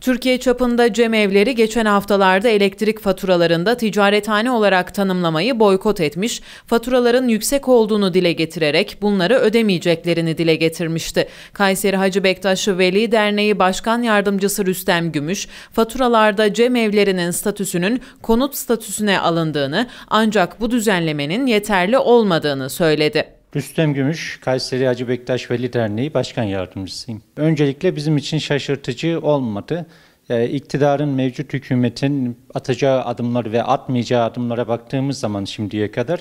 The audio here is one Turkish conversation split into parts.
Türkiye çapında cem evleri geçen haftalarda elektrik faturalarında ticarethane olarak tanımlamayı boykot etmiş, faturaların yüksek olduğunu dile getirerek bunları ödemeyeceklerini dile getirmişti. Kayseri Hacı Bektaşı Veli Derneği Başkan Yardımcısı Rüstem Gümüş, faturalarda cem evlerinin statüsünün konut statüsüne alındığını ancak bu düzenlemenin yeterli olmadığını söyledi. Rüstem Gümüş, Kayseri Hacı Bektaş Veli Derneği Başkan Yardımcısıyım. Öncelikle bizim için şaşırtıcı olmadı. Ee, iktidarın mevcut hükümetin atacağı adımlar ve atmayacağı adımlara baktığımız zaman şimdiye kadar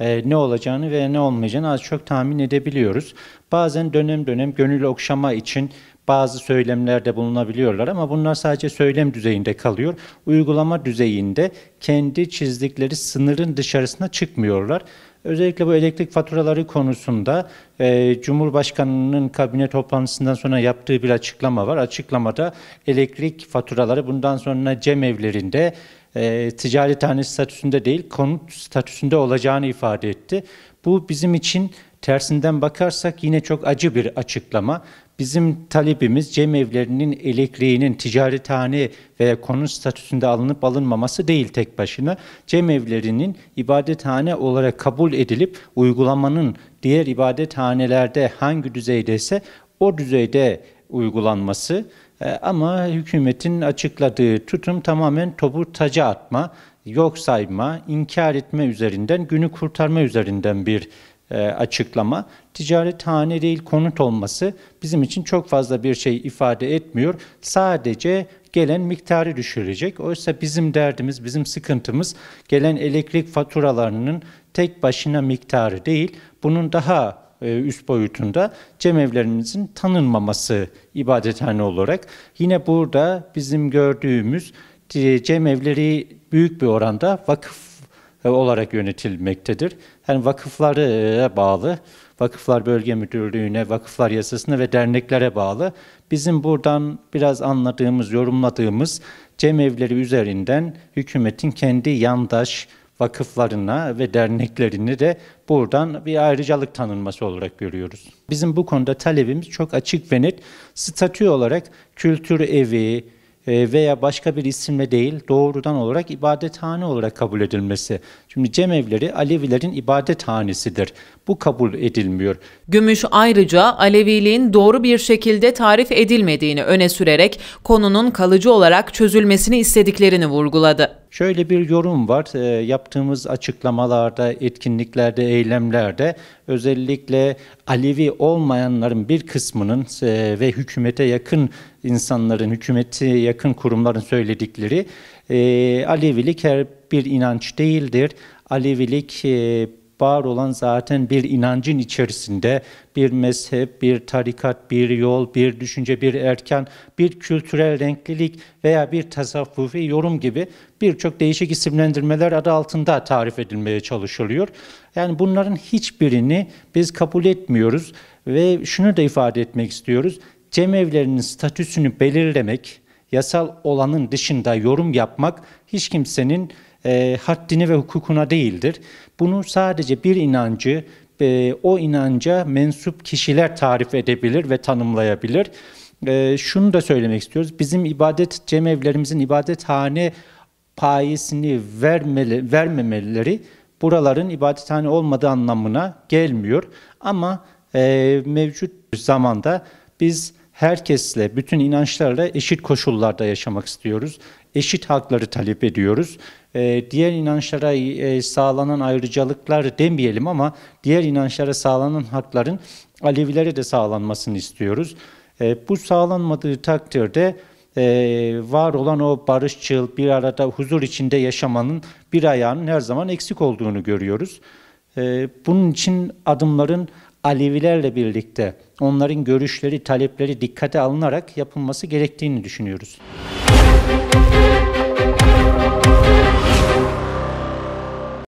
e, ne olacağını ve ne olmayacağını az çok tahmin edebiliyoruz. Bazen dönem dönem gönül okşama için bazı söylemlerde bulunabiliyorlar ama bunlar sadece söylem düzeyinde kalıyor. Uygulama düzeyinde kendi çizdikleri sınırın dışarısına çıkmıyorlar. Özellikle bu elektrik faturaları konusunda e, Cumhurbaşkanı'nın kabine toplantısından sonra yaptığı bir açıklama var. Açıklamada elektrik faturaları bundan sonra cem evlerinde e, ticari tanesi statüsünde değil konut statüsünde olacağını ifade etti. Bu bizim için Tersinden bakarsak yine çok acı bir açıklama. Bizim talebimiz cemevlerinin elektriğinin ticarethane veya konut statüsünde alınıp alınmaması değil tek başına. Cemevlerinin ibadethane olarak kabul edilip uygulamanın diğer ibadethanelerde hangi düzeydeyse o düzeyde uygulanması e, ama hükümetin açıkladığı tutum tamamen topu taca atma, yok sayma, inkar etme üzerinden, günü kurtarma üzerinden bir e, açıklama. Ticaret değil konut olması bizim için çok fazla bir şey ifade etmiyor. Sadece gelen miktarı düşürecek. Oysa bizim derdimiz, bizim sıkıntımız gelen elektrik faturalarının tek başına miktarı değil, bunun daha e, üst boyutunda cemevlerimizin tanınmaması ibadethane olarak. Yine burada bizim gördüğümüz e, cemevleri büyük bir oranda vakıf e, olarak yönetilmektedir. Yani vakıflara bağlı, vakıflar bölge müdürlüğüne, vakıflar yasasına ve derneklere bağlı. Bizim buradan biraz anladığımız, yorumladığımız cemevleri üzerinden hükümetin kendi yandaş vakıflarına ve derneklerini de buradan bir ayrıcalık tanınması olarak görüyoruz. Bizim bu konuda talebimiz çok açık ve net. Statü olarak kültür evi, e, veya başka bir isimle değil doğrudan olarak ibadethane olarak kabul edilmesi. Çünkü cemevleri Alevilerin ibadethanesidir. Bu kabul edilmiyor. Gümüş ayrıca Aleviliğin doğru bir şekilde tarif edilmediğini öne sürerek konunun kalıcı olarak çözülmesini istediklerini vurguladı. Şöyle bir yorum var. E, yaptığımız açıklamalarda, etkinliklerde, eylemlerde özellikle Alevi olmayanların bir kısmının e, ve hükümete yakın insanların, hükümeti yakın kurumların söyledikleri e, Alevilik her bir inanç değildir. Alevilik e, var olan zaten bir inancın içerisinde bir mezhep, bir tarikat, bir yol, bir düşünce, bir erken, bir kültürel renklilik veya bir tasavvufi yorum gibi birçok değişik isimlendirmeler adı altında tarif edilmeye çalışılıyor. Yani bunların hiçbirini biz kabul etmiyoruz ve şunu da ifade etmek istiyoruz. Cemevlerinin statüsünü belirlemek, yasal olanın dışında yorum yapmak hiç kimsenin e, haddini ve hukukuna değildir. Bunu sadece bir inancı e, o inanca mensup kişiler tarif edebilir ve tanımlayabilir. E, şunu da söylemek istiyoruz. Bizim ibadet cemevlerimizin ibadethane payesini vermeli, vermemeleri buraların ibadethane olmadığı anlamına gelmiyor. Ama e, mevcut zamanda biz herkesle, bütün inançlarla eşit koşullarda yaşamak istiyoruz eşit hakları talep ediyoruz. E, diğer inançlara e, sağlanan ayrıcalıklar demeyelim ama diğer inançlara sağlanan hakların Alevilere de sağlanmasını istiyoruz. E, bu sağlanmadığı takdirde e, var olan o barışçıl bir arada huzur içinde yaşamanın bir ayağının her zaman eksik olduğunu görüyoruz. E, bunun için adımların Alevilerle birlikte onların görüşleri, talepleri dikkate alınarak yapılması gerektiğini düşünüyoruz. Música